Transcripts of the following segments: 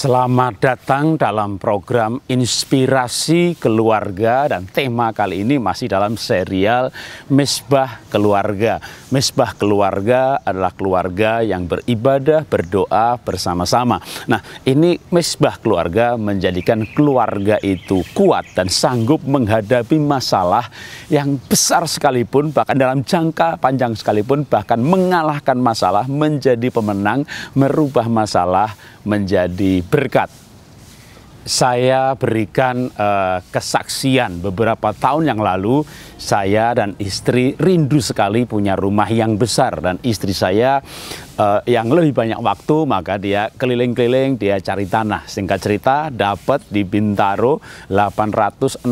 Selamat datang dalam program Inspirasi Keluarga dan tema kali ini masih dalam serial Mesbah Keluarga. Mesbah Keluarga adalah keluarga yang beribadah, berdoa bersama-sama. Nah, ini Mesbah Keluarga menjadikan keluarga itu kuat dan sanggup menghadapi masalah yang besar sekalipun bahkan dalam jangka panjang sekalipun bahkan mengalahkan masalah menjadi pemenang, merubah masalah menjadi berkat saya berikan uh, kesaksian beberapa tahun yang lalu saya dan istri rindu sekali punya rumah yang besar dan istri saya uh, yang lebih banyak waktu maka dia keliling-keliling dia cari tanah singkat cerita dapat di Bintaro 867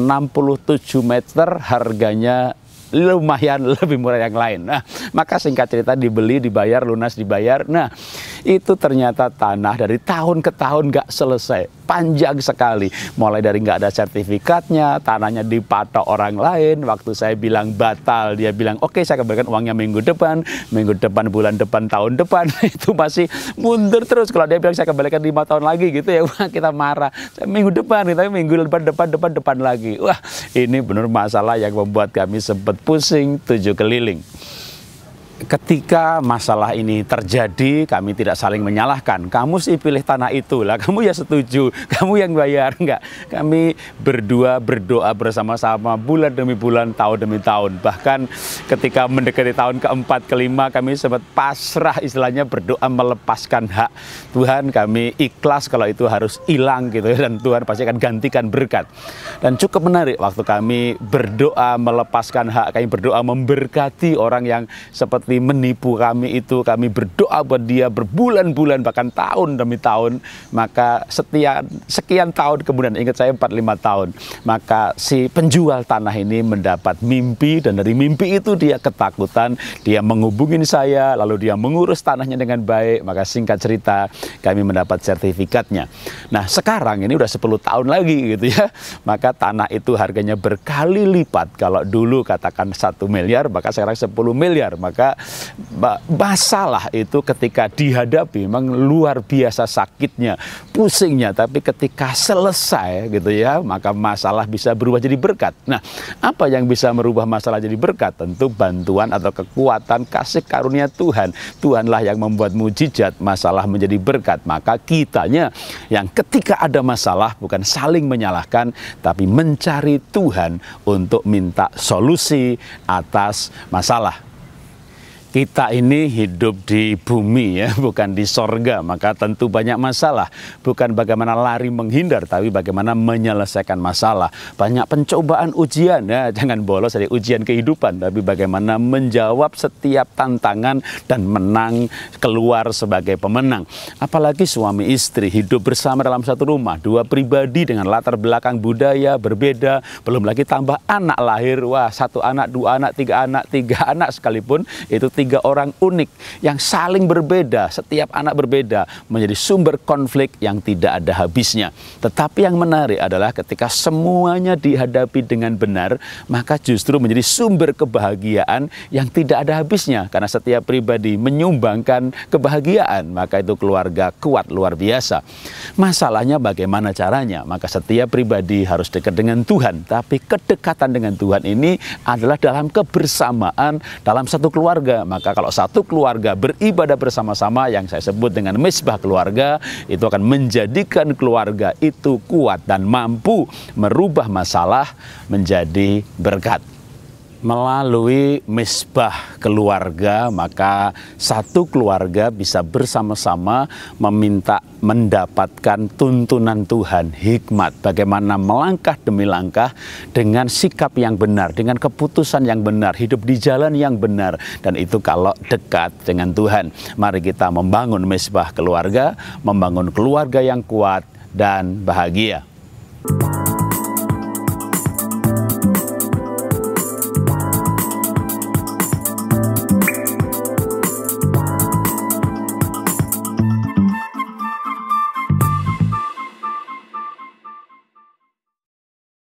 meter harganya lumayan lebih murah yang lain. Nah, maka singkat cerita dibeli, dibayar, lunas dibayar. Nah, itu ternyata tanah dari tahun ke tahun nggak selesai panjang sekali mulai dari nggak ada sertifikatnya tanahnya dipatok orang lain waktu saya bilang batal dia bilang oke okay, saya kembalikan uangnya minggu depan minggu depan bulan depan tahun depan itu masih mundur terus kalau dia bilang saya kembalikan lima tahun lagi gitu ya wah kita marah minggu depan tapi minggu depan depan depan depan lagi wah ini benar masalah yang membuat kami sempat pusing tujuh keliling ketika masalah ini terjadi, kami tidak saling menyalahkan. Kamu sih pilih tanah itu lah kamu ya setuju, kamu yang bayar. Enggak, kami berdua berdoa bersama-sama bulan demi bulan, tahun demi tahun. Bahkan ketika mendekati tahun keempat, kelima, kami sempat pasrah istilahnya berdoa melepaskan hak. Tuhan kami ikhlas kalau itu harus hilang gitu ya. dan Tuhan pasti akan gantikan berkat. Dan cukup menarik waktu kami berdoa melepaskan hak, kami berdoa memberkati orang yang sempat seperti menipu kami itu kami berdoa buat dia berbulan-bulan bahkan tahun demi tahun maka setiap sekian tahun kemudian ingat saya empat lima tahun maka si penjual tanah ini mendapat mimpi dan dari mimpi itu dia ketakutan dia menghubungin saya lalu dia mengurus tanahnya dengan baik maka singkat cerita kami mendapat sertifikatnya nah sekarang ini udah 10 tahun lagi gitu ya maka tanah itu harganya berkali lipat kalau dulu katakan satu miliar maka sekarang 10 miliar maka masalah itu ketika dihadapi memang luar biasa sakitnya, pusingnya, tapi ketika selesai gitu ya, maka masalah bisa berubah jadi berkat. Nah, apa yang bisa merubah masalah jadi berkat? Tentu bantuan atau kekuatan kasih karunia Tuhan. Tuhanlah yang membuat mujizat masalah menjadi berkat. Maka kitanya yang ketika ada masalah bukan saling menyalahkan tapi mencari Tuhan untuk minta solusi atas masalah kita ini hidup di bumi ya, bukan di sorga, maka tentu banyak masalah. Bukan bagaimana lari menghindar, tapi bagaimana menyelesaikan masalah. Banyak pencobaan ujian ya, jangan bolos dari ujian kehidupan, tapi bagaimana menjawab setiap tantangan dan menang keluar sebagai pemenang. Apalagi suami istri hidup bersama dalam satu rumah, dua pribadi dengan latar belakang budaya berbeda, belum lagi tambah anak lahir, wah satu anak, dua anak, tiga anak, tiga anak sekalipun itu tiga orang unik yang saling berbeda, setiap anak berbeda, menjadi sumber konflik yang tidak ada habisnya. Tetapi yang menarik adalah ketika semuanya dihadapi dengan benar, maka justru menjadi sumber kebahagiaan yang tidak ada habisnya karena setiap pribadi menyumbangkan kebahagiaan, maka itu keluarga kuat luar biasa. Masalahnya bagaimana caranya? Maka setiap pribadi harus dekat dengan Tuhan, tapi kedekatan dengan Tuhan ini adalah dalam kebersamaan dalam satu keluarga maka kalau satu keluarga beribadah bersama-sama yang saya sebut dengan misbah keluarga, itu akan menjadikan keluarga itu kuat dan mampu merubah masalah menjadi berkat melalui misbah keluarga maka satu keluarga bisa bersama-sama meminta mendapatkan tuntunan Tuhan hikmat bagaimana melangkah demi langkah dengan sikap yang benar dengan keputusan yang benar hidup di jalan yang benar dan itu kalau dekat dengan Tuhan mari kita membangun misbah keluarga membangun keluarga yang kuat dan bahagia Thank